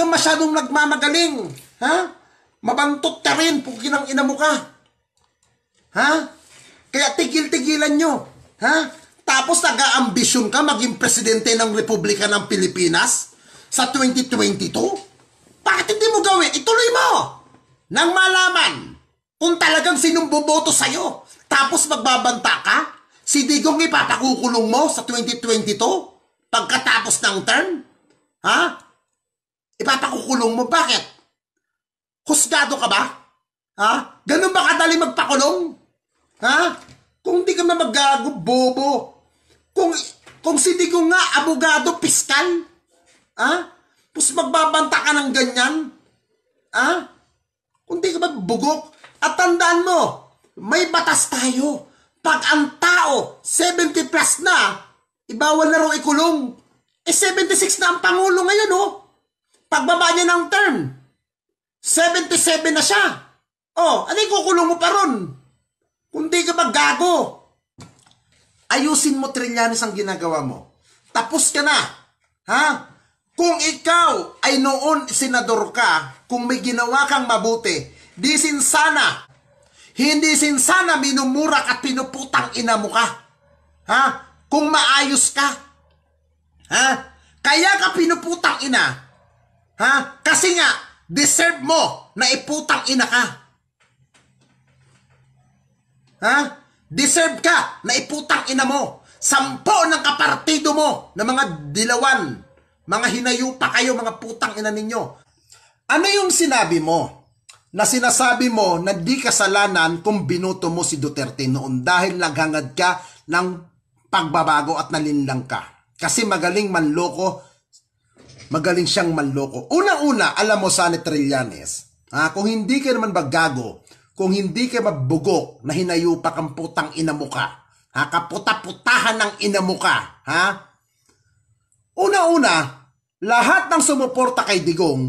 ka masyadong nagmamagaling. Ha? Mabantot ka rin kung kinang ina mo ka. Ha? Kaya tigil-tigilan nyo. Ha? Tapos nag-aambisyon ka maging presidente ng Republika ng Pilipinas sa 2022? Bakit hindi mo gawin? Ituloy mo! Nang malaman kung talagang sinong boboto sa'yo. Tapos magbabanta ka? Si Digong ipapakukulong mo sa 2022? Pagkatapos ng term? Ha? Ipapakukulong mo. Bakit? Husgado ka ba? Ha? Ganun ba kadali magpakulong? Ha? Kung di ka mamagago, bobo. Kung, kung sindi ko nga, abogado, piskal. Ha? Pus magbabanta ka ng ganyan. Ha? Kung di ka magbugok. At tandaan mo, may batas tayo. Pag ang tao, 70 plus na, ibawal na raw ikulong. Eh, 76 na ang Pangulo ngayon, oh. Pagbaba niya ng term, 77 na siya. Oh, ano kukulong mo pa ron? Kundi ka ba gago? Ayusin mo, Trillanes, ang ginagawa mo. Tapos ka na. Ha? Kung ikaw ay noon senador ka, kung may ginawa kang mabuti, di sinsana. Hindi sinsana minumura at pinuputang ina mo ka. Ha? Kung maayos ka. Ha? Kaya ka pinuputang ina Ha? Kasi nga, deserve mo na iputang ina ka. Ha? Deserve ka na iputang ina mo. Sampo ng kapartido mo na mga dilawan. Mga hinayupa kayo, mga putang ina ninyo. Ano yung sinabi mo? Na sinasabi mo na di kasalanan kung binuto mo si Duterte noon dahil naghangad ka ng pagbabago at nalinlang ka. Kasi magaling manloko magaling siyang manloko. una una alam mo Sonny Trillanes, ha? kung hindi ka naman baggago, kung hindi ka mabugok na hinayupak ang putang ina mo ka, ha? kaputa-putahan ng ina mo ka, ha? Una-una, lahat ng sumuporta kay Digong,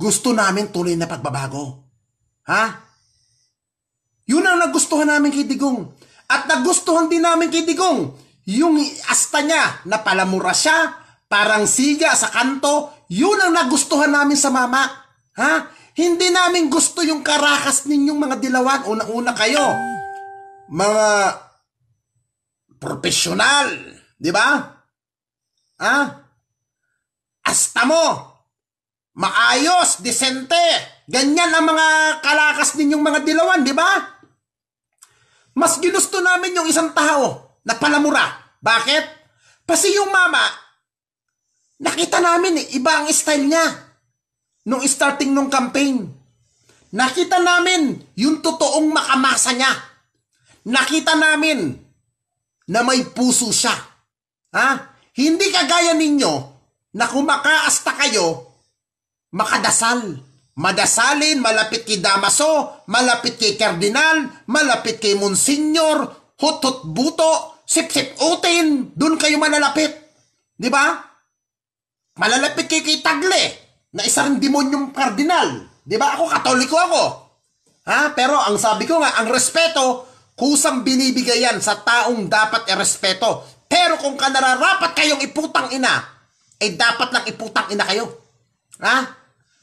gusto namin tuloy na pagbabago. Ha? Yun ang nagustuhan namin kay Digong. At nagustuhan din namin kay Digong yung asta niya na palamura siya, parang siga sa kanto, yun ang nagustuhan namin sa mama. Ha? Hindi namin gusto yung karakas ninyong mga dilawan. Una-una kayo. Mga profesional. Di ba? Ha? Asta mo. Maayos, disente. Ganyan ang mga kalakas ninyong mga dilawan, di ba? Mas ginusto namin yung isang tao na palamura. Bakit? Kasi yung mama, Nakita namin eh, iba ang style niya nung starting nung campaign. Nakita namin yung totoong makamasa niya. Nakita namin na may puso siya. Ha? Hindi kagaya ninyo na kumakaasta kayo, makadasal. Madasalin, malapit kay Damaso, malapit kay Cardinal, malapit kay Monsignor, hot-hot buto, sip-sip utin, doon kayo malalapit. Di ba? Malalapit kay kay Tagle na isa rin demonyong kardinal. Di ba? Ako, katoliko ako. Ha? Pero ang sabi ko nga, ang respeto, kusang binibigay yan sa taong dapat irespeto. Pero kung ka nararapat kayong iputang ina, eh dapat lang iputang ina kayo. Ha?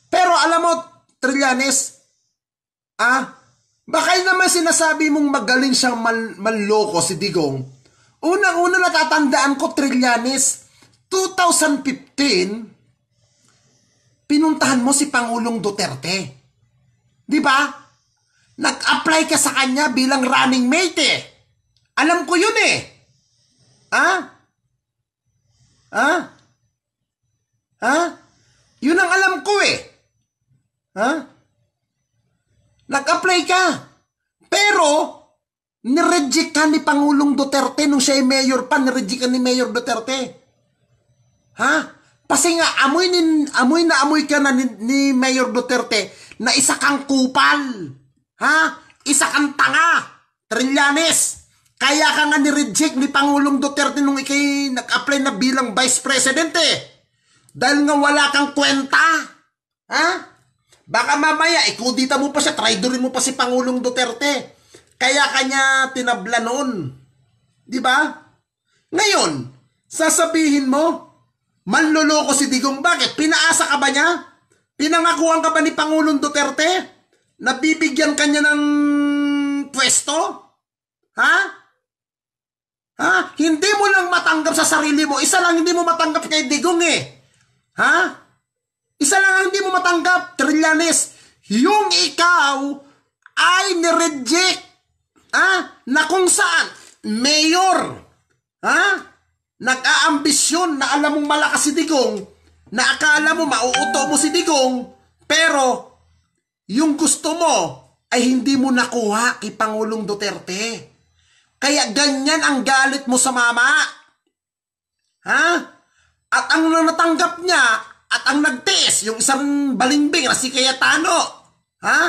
Pero alam mo, Trillanes, ah, baka naman sinasabi mong magaling siyang man, manloko si Digong. Unang-una natatandaan ko, Trillanes, 2015, pinuntahan mo si Pangulong Duterte. Di ba? Nag-apply ka sa kanya bilang running mate eh. Alam ko yun eh. Ha? Ha? Ha? Yun ang alam ko eh. Ha? Nag-apply ka. Pero, nireject ka ni Pangulong Duterte nung siya ay mayor pa, nireject ka ni Mayor Duterte. Ha? Kasi nga, amoy, ni, amoy na amoy ka na ni, ni Mayor Duterte na isa kang kupal. Ha? Isa kang tanga. Trillanes. Kaya ka nga ni-reject ni Pangulong Duterte nung ikay nag-apply na bilang Vice President eh. Dahil nga wala kang kwenta. Ha? Baka mamaya, ikudita mo pa siya, traidorin mo pa si Pangulong Duterte. Kaya kanya tinabla noon. Di ba? Ngayon, sasabihin mo, Manloloko si Digong. Bakit? Pinaasa ka ba niya? Pinangakuan ka ba ni Pangulong Duterte? Nabibigyan ka niya ng pwesto? Ha? Ha? Hindi mo lang matanggap sa sarili mo. Isa lang hindi mo matanggap kay Digong eh. Ha? Isa lang ang hindi mo matanggap, Trillanes. Yung ikaw ay nireject. Ha? Na kung saan? Mayor. Ha? nag-aambisyon na alam mong malakas si Digong, na akala mo mauuto mo si Digong, pero yung gusto mo ay hindi mo nakuha kay Pangulong Duterte. Kaya ganyan ang galit mo sa mama. Ha? At ang natanggap niya at ang nagtiis, yung isang balingbing na si Cayetano. Ha?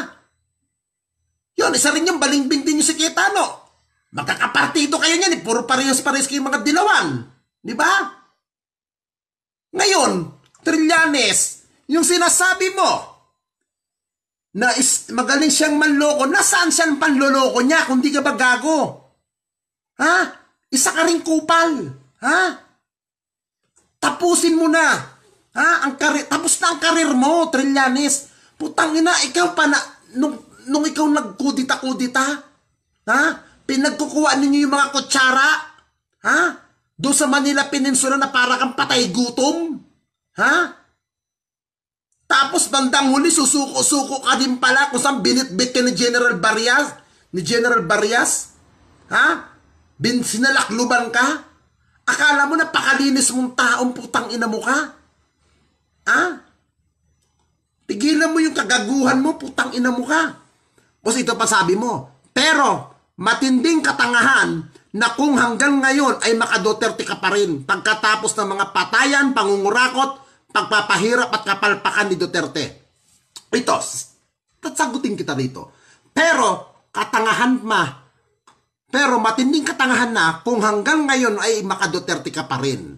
Yun, isa rin yung balingbing din yung si Cayetano. Magkakapartido kayo niyan, eh. puro parehas-parehas kayong mga dilawan. Di ba? Ngayon, Trillanes, yung sinasabi mo na is, magaling siyang manloko, nasaan siyang panloloko niya kung di ka ba gago? Ha? Isa ka rin kupal. Ha? Tapusin mo na. Ha? Ang karir, tapos na ang karir mo, Trillanes. Putang ina, ikaw pa na, nung, nung ikaw nagkudita-kudita, ha? Pinagkukuha ninyo yung mga kutsara, ha? Doon sa Manila Peninsula na para kang patay gutom? Ha? Tapos bandang huli susuko-suko ka din pala kung saan binitbit ka ni General Barrias? Ni General Barrias? Ha? Bin sinalakluban ka? Akala mo napakalinis mong taong putang ina mo ka? Ha? Tigilan mo yung kagaguhan mo, putang ina mo ka. Tapos ito pa sabi mo, pero matinding katangahan na kung hanggang ngayon ay makaduterte ka pa rin pagkatapos ng mga patayan, pangungurakot, pagpapahirap at kapalpakan ni Duterte. Ito, tatsagutin kita dito. Pero, katangahan ma. Pero matinding katangahan na kung hanggang ngayon ay makaduterte ka pa rin.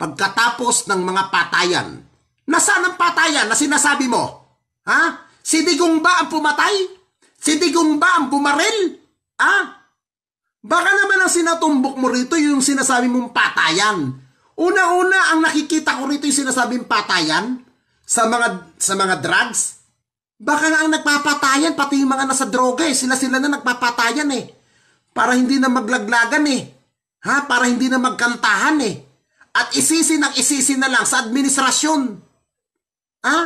Pagkatapos ng mga patayan. Nasaan ang patayan na sinasabi mo? Ha? Si Digong ba ang pumatay? Si Digong ba ang bumaril? Ha? Baka naman ang sinatumbok mo rito yung sinasabi mong patayan. Una-una, ang nakikita ko rito yung sinasabing patayan sa mga, sa mga drugs. Baka nga ang nagpapatayan, pati yung mga nasa droga eh. Sila-sila na nagpapatayan eh. Para hindi na maglaglagan eh. Ha? Para hindi na magkantahan eh. At isisi ng isisi na lang sa administrasyon. Ha?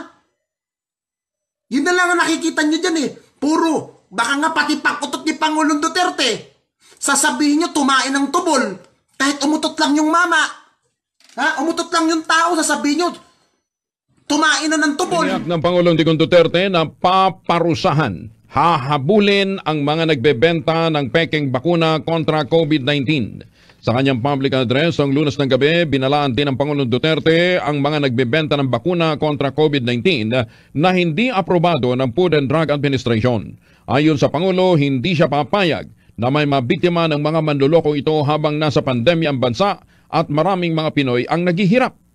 Yun na lang ang nakikita nyo dyan eh. Puro, baka nga pati pakutot ni Pangulong Duterte sasabihin nyo tumain ng tubol. Kahit umutot lang yung mama. Ha? Umutot lang yung tao, sasabihin nyo tumain na ng tubol. Iyak ng Pangulong Digong Duterte na paparusahan hahabulin ang mga nagbebenta ng peking bakuna kontra COVID-19. Sa kanyang public address noong lunas ng gabi, binalaan din ng Pangulong Duterte ang mga nagbebenta ng bakuna kontra COVID-19 na hindi aprobado ng Food and Drug Administration. Ayon sa Pangulo, hindi siya papayag na may mabiktima ng mga manlulokong ito habang nasa pandemya ang bansa at maraming mga Pinoy ang naghihirap.